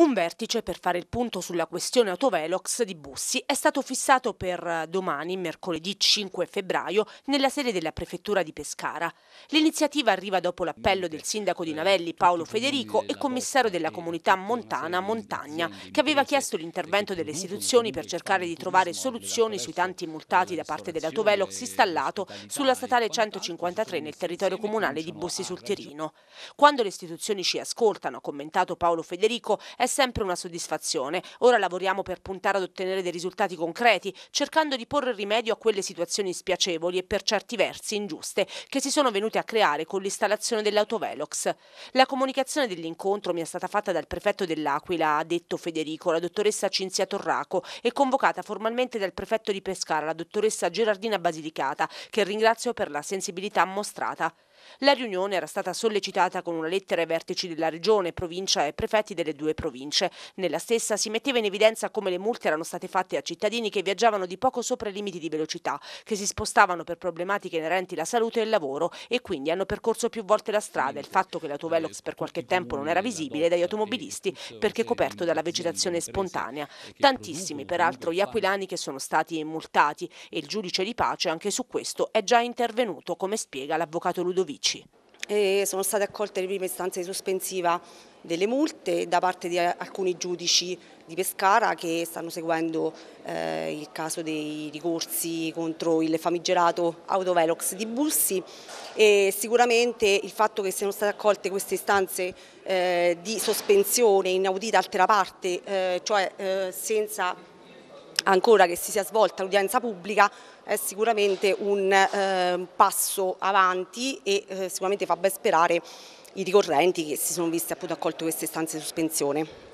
Un vertice per fare il punto sulla questione autovelox di Bussi è stato fissato per eh, domani, mercoledì 5 febbraio, nella sede della prefettura di Pescara. L'iniziativa arriva dopo l'appello del sindaco di eh, Navelli Paolo Federico e commissario della comunità montana Montagna, che aveva chiesto l'intervento delle istituzioni per cercare di trovare soluzioni sui tanti multati da parte dell'autovelox installato sulla statale 153 nel territorio comunale di Bussi sul Tirino. Quando le istituzioni ci ascoltano, ha commentato Paolo Federico, è sempre una soddisfazione. Ora lavoriamo per puntare ad ottenere dei risultati concreti, cercando di porre rimedio a quelle situazioni spiacevoli e per certi versi ingiuste che si sono venute a creare con l'installazione dell'autovelox. La comunicazione dell'incontro mi è stata fatta dal prefetto dell'Aquila, ha detto Federico, la dottoressa Cinzia Torraco, e convocata formalmente dal prefetto di Pescara, la dottoressa Gerardina Basilicata, che ringrazio per la sensibilità mostrata. La riunione era stata sollecitata con una lettera ai vertici della regione, provincia e prefetti delle due province. Nella stessa si metteva in evidenza come le multe erano state fatte a cittadini che viaggiavano di poco sopra i limiti di velocità, che si spostavano per problematiche inerenti alla salute e il lavoro e quindi hanno percorso più volte la strada. Il fatto che l'autovelox per qualche tempo non era visibile dagli automobilisti perché coperto dalla vegetazione spontanea. Tantissimi, peraltro, gli aquilani che sono stati multati e il giudice di pace anche su questo è già intervenuto, come spiega l'avvocato Ludovico uffici. E sono state accolte le prime istanze di sospensiva delle multe da parte di alcuni giudici di Pescara che stanno seguendo eh, il caso dei ricorsi contro il famigerato Autovelox di Bussi e sicuramente il fatto che siano state accolte queste istanze eh, di sospensione inaudita altera parte, eh, cioè eh, senza ancora che si sia svolta l'udienza pubblica è sicuramente un eh, passo avanti e eh, sicuramente fa ben sperare i ricorrenti che si sono visti appunto accolto queste istanze di sospensione.